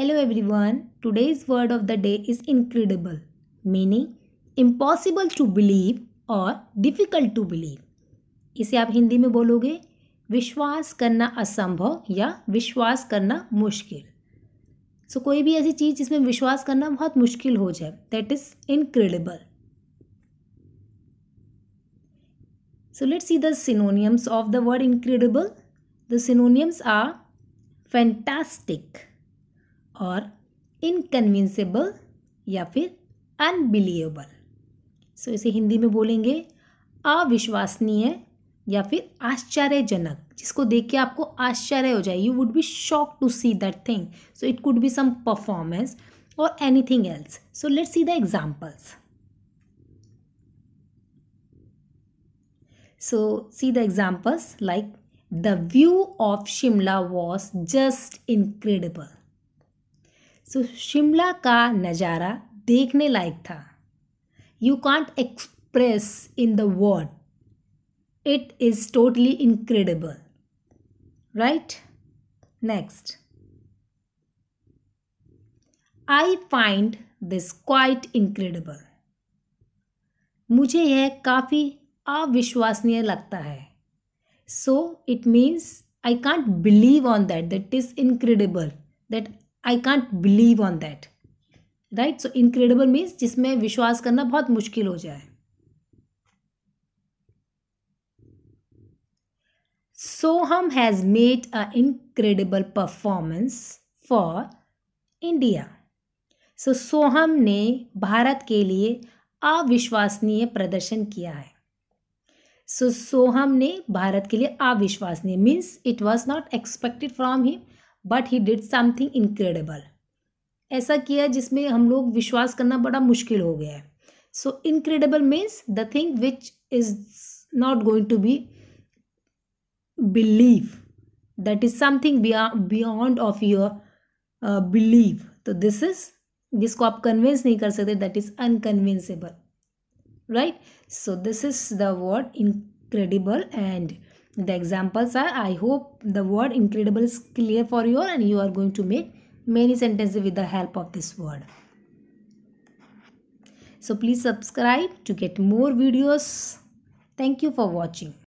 Hello everyone. Today's word of the day is incredible meaning impossible to believe और difficult to believe इसे आप हिंदी में बोलोगे विश्वास करना असंभव या विश्वास करना मुश्किल सो so, कोई भी ऐसी चीज़ जिसमें विश्वास करना बहुत मुश्किल हो जाए that is incredible so let's see the synonyms of the word incredible the synonyms are fantastic और इनकन्विंसेबल या फिर अनबिलीवेबल सो इसे हिंदी में बोलेंगे अविश्वसनीय या फिर आश्चर्यजनक जिसको देख के आपको आश्चर्य हो जाए you would be shock to see that thing so it could be some performance और anything else so let see the examples so see the examples like the view of Shimla was just incredible so Shimla का नज़ारा देखने लायक था you can't express in the word it is totally incredible right next I find this quite incredible मुझे यह काफ़ी अविश्वसनीय लगता है so it means I can't believe on that that is incredible that I can't believe on that right so incredible means जिसमें विश्वास करना बहुत मुश्किल हो जाए Soham has made a incredible performance for India so Soham ने भारत के लिए अविश्वसनीय प्रदर्शन किया है सो so, सोहम ने भारत के लिए अविश्वसनीय means it was not expected from him but he did something incredible ऐसा किया जिसमें हम लोग विश्वास करना बड़ा मुश्किल हो गया है so incredible means the thing which is not going to be believe that is something beyond of your believe तो दिस इज जिसको आप कन्विंस नहीं कर सकते that is unconvincible right so this is the word incredible and the examples are i hope the word incredible is clear for you and you are going to make many sentences with the help of this word so please subscribe to get more videos thank you for watching